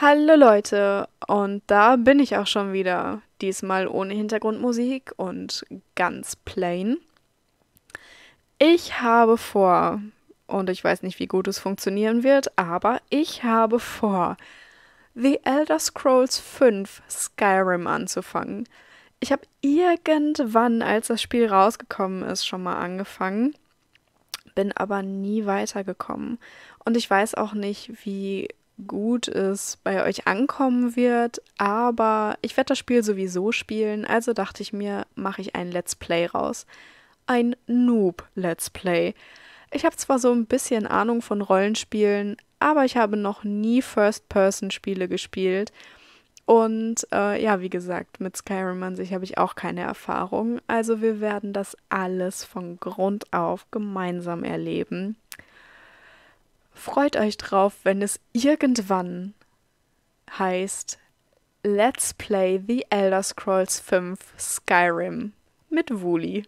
Hallo Leute, und da bin ich auch schon wieder. Diesmal ohne Hintergrundmusik und ganz plain. Ich habe vor, und ich weiß nicht, wie gut es funktionieren wird, aber ich habe vor, The Elder Scrolls V Skyrim anzufangen. Ich habe irgendwann, als das Spiel rausgekommen ist, schon mal angefangen, bin aber nie weitergekommen. Und ich weiß auch nicht, wie gut es bei euch ankommen wird, aber ich werde das Spiel sowieso spielen, also dachte ich mir, mache ich ein Let's Play raus. Ein Noob-Let's Play. Ich habe zwar so ein bisschen Ahnung von Rollenspielen, aber ich habe noch nie First-Person-Spiele gespielt. Und äh, ja, wie gesagt, mit Skyrim an sich habe ich auch keine Erfahrung. Also wir werden das alles von Grund auf gemeinsam erleben. Freut euch drauf, wenn es irgendwann heißt Let's Play The Elder Scrolls V Skyrim mit Wooly.